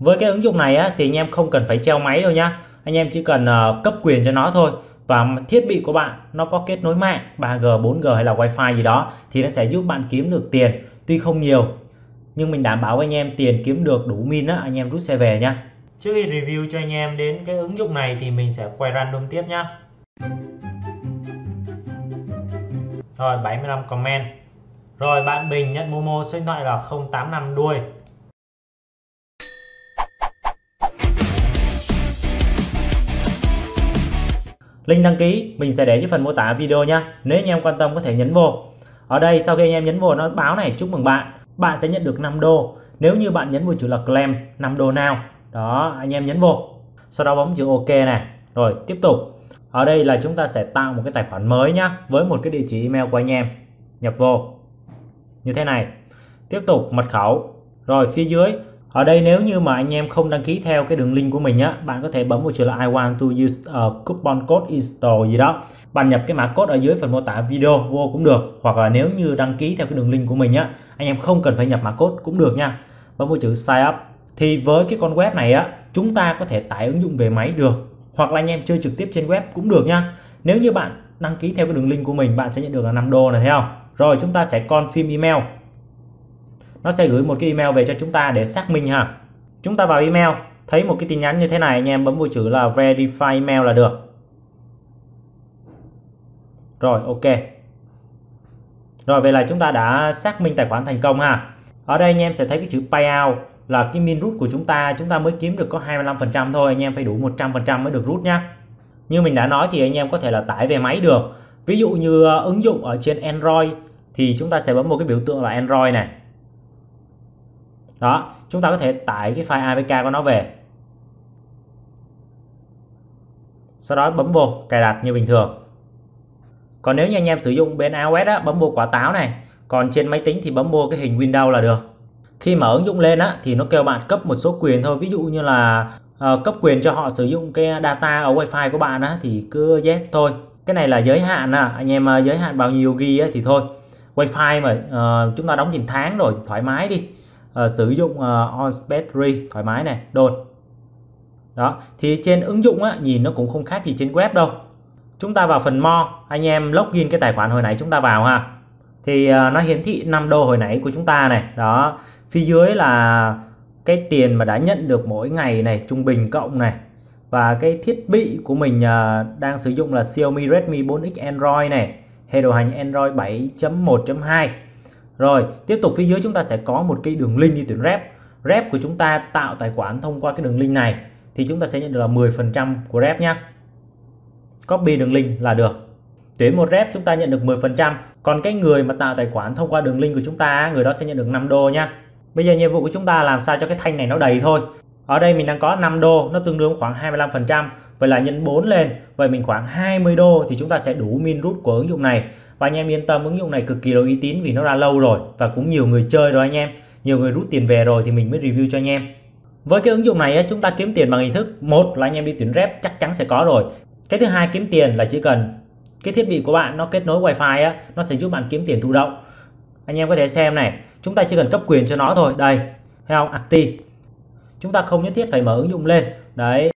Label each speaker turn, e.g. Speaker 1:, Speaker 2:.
Speaker 1: với cái ứng dụng này á, thì anh em không cần phải treo máy đâu nhá anh em chỉ cần uh, cấp quyền cho nó thôi và thiết bị của bạn nó có kết nối mạng 3G 4G hay là wifi gì đó thì nó sẽ giúp bạn kiếm được tiền tuy không nhiều nhưng mình đảm bảo anh em tiền kiếm được đủ min á anh em rút xe về nhá trước khi review cho anh em đến cái ứng dụng này thì mình sẽ quay random tiếp nhá rồi 75 comment rồi bạn Bình nhận Momo số điện thoại là 085 đuôi Link đăng ký mình sẽ để dưới phần mô tả video nhé. Nếu anh em quan tâm có thể nhấn vô. Ở đây sau khi anh em nhấn vô nó báo này chúc mừng bạn. Bạn sẽ nhận được 5 đô. Nếu như bạn nhấn vô chữ là claim 5 đô nào. Đó anh em nhấn vô. Sau đó bấm chữ ok này. Rồi tiếp tục. Ở đây là chúng ta sẽ tạo một cái tài khoản mới nhá với một cái địa chỉ email của anh em. Nhập vô. Như thế này. Tiếp tục mật khẩu. Rồi phía dưới ở đây nếu như mà anh em không đăng ký theo cái đường link của mình á bạn có thể bấm vào chữ là I want to use a coupon code install gì đó bạn nhập cái mã code ở dưới phần mô tả video vô cũng được hoặc là nếu như đăng ký theo cái đường link của mình á anh em không cần phải nhập mã code cũng được nha bấm vào chữ sign up thì với cái con web này á chúng ta có thể tải ứng dụng về máy được hoặc là anh em chơi trực tiếp trên web cũng được nha nếu như bạn đăng ký theo cái đường link của mình bạn sẽ nhận được là 5 đô này theo rồi chúng ta sẽ confirm email nó sẽ gửi một cái email về cho chúng ta để xác minh ha chúng ta vào email thấy một cái tin nhắn như thế này anh em bấm vào chữ là verify email là được rồi ok rồi vậy là chúng ta đã xác minh tài khoản thành công ha ở đây anh em sẽ thấy cái chữ payout là cái min rút của chúng ta chúng ta mới kiếm được có 25% thôi anh em phải đủ 100% mới được rút nhá như mình đã nói thì anh em có thể là tải về máy được ví dụ như ờ, ứng dụng ở trên Android thì chúng ta sẽ bấm một cái biểu tượng là Android này đó chúng ta có thể tải cái file APK của nó về sau đó bấm vô cài đặt như bình thường còn nếu như anh em sử dụng bên iOS á, bấm vô quả táo này còn trên máy tính thì bấm vô cái hình Windows là được khi mở ứng dụng lên á, thì nó kêu bạn cấp một số quyền thôi ví dụ như là uh, cấp quyền cho họ sử dụng cái data ở wifi của bạn á, thì cứ yes thôi cái này là giới hạn à anh em ờ, giới hạn bao nhiêu ghi thì thôi wifi mà uh, chúng ta đóng tiền tháng rồi thoải mái đi Ờ, sử dụng uh, ờ, OnSpectry thoải mái này đồn đó thì trên ứng dụng á, nhìn nó cũng không khác gì trên web đâu chúng ta vào phần mo anh em login cái tài khoản hồi nãy chúng ta vào ha thì uh, nó hiển thị 5 đô hồi nãy của chúng ta này đó phía dưới là cái tiền mà đã nhận được mỗi ngày này trung bình cộng này và cái thiết bị của mình uh, đang sử dụng là Xiaomi Redmi 4X Android này hệ điều hành Android 7.1.2 rồi, tiếp tục phía dưới chúng ta sẽ có một cái đường link đi tuyển rep. Rep của chúng ta tạo tài khoản thông qua cái đường link này thì chúng ta sẽ nhận được là 10% của rep nhé. Copy đường link là được. Tuyển một rep chúng ta nhận được 10%, còn cái người mà tạo tài khoản thông qua đường link của chúng ta, người đó sẽ nhận được 5 đô nhá. Bây giờ nhiệm vụ của chúng ta làm sao cho cái thanh này nó đầy thôi. Ở đây mình đang có 5 đô, nó tương đương khoảng 25%. Vậy là nhân 4 lên, vậy mình khoảng 20 đô thì chúng ta sẽ đủ min rút của ứng dụng này. Và anh em yên tâm ứng dụng này cực kỳ là uy tín vì nó ra lâu rồi và cũng nhiều người chơi rồi anh em. Nhiều người rút tiền về rồi thì mình mới review cho anh em. Với cái ứng dụng này chúng ta kiếm tiền bằng hình thức một là anh em đi tuyển rep chắc chắn sẽ có rồi. Cái thứ hai kiếm tiền là chỉ cần cái thiết bị của bạn nó kết nối wifi á, nó sẽ giúp bạn kiếm tiền thụ động. Anh em có thể xem này, chúng ta chỉ cần cấp quyền cho nó thôi. Đây, thấy không? Acti. Chúng ta không nhất thiết phải mở ứng dụng lên. Đấy,